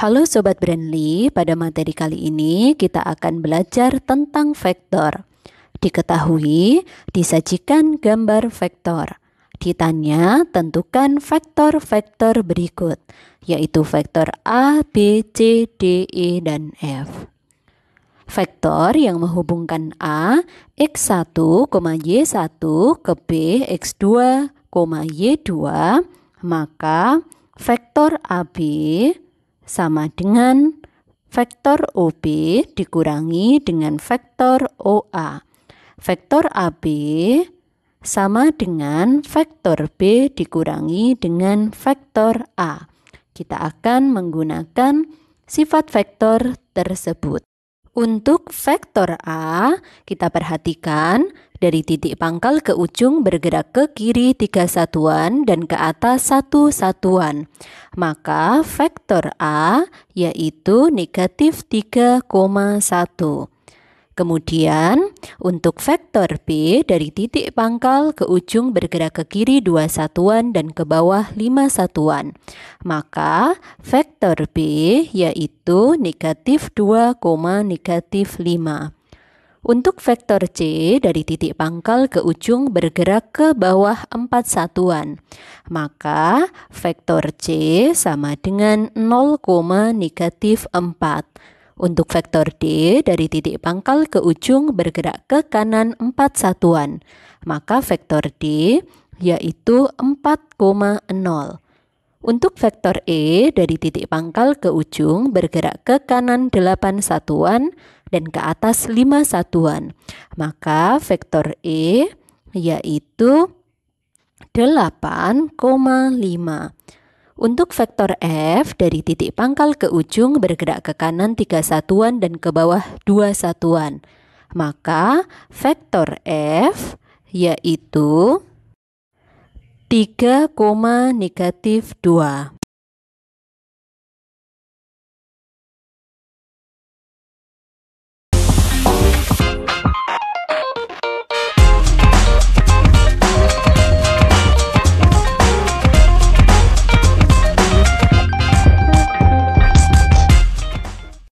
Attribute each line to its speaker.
Speaker 1: Halo Sobat Brandly, pada materi kali ini kita akan belajar tentang vektor. Diketahui, disajikan gambar vektor. Ditanya, tentukan vektor-vektor berikut, yaitu vektor A, B, C, D, E, dan F. Vektor yang menghubungkan A, X1, Y1 ke B, X2, Y2, maka vektor AB sama dengan vektor OB dikurangi dengan vektor OA. Vektor AB sama dengan vektor B dikurangi dengan vektor A. Kita akan menggunakan sifat vektor tersebut. Untuk vektor A, kita perhatikan dari titik pangkal ke ujung bergerak ke kiri 3 satuan dan ke atas 1 satuan. Maka vektor A yaitu negatif 3,1. Kemudian, untuk vektor B dari titik pangkal ke ujung bergerak ke kiri 2 satuan dan ke bawah 5 satuan. Maka, vektor B yaitu negatif 2, negatif 5. Untuk vektor C dari titik pangkal ke ujung bergerak ke bawah 4 satuan, maka vektor C sama dengan 0, negatif 4. Untuk vektor D dari titik pangkal ke ujung bergerak ke kanan 4 satuan, maka vektor D yaitu 4,0. Untuk vektor E dari titik pangkal ke ujung bergerak ke kanan 8 satuan dan ke atas 5 satuan. Maka vektor E yaitu 8,5. Untuk vektor F dari titik pangkal ke ujung bergerak ke kanan 3 satuan dan ke bawah 2 satuan. Maka vektor F yaitu 3, negatif 2.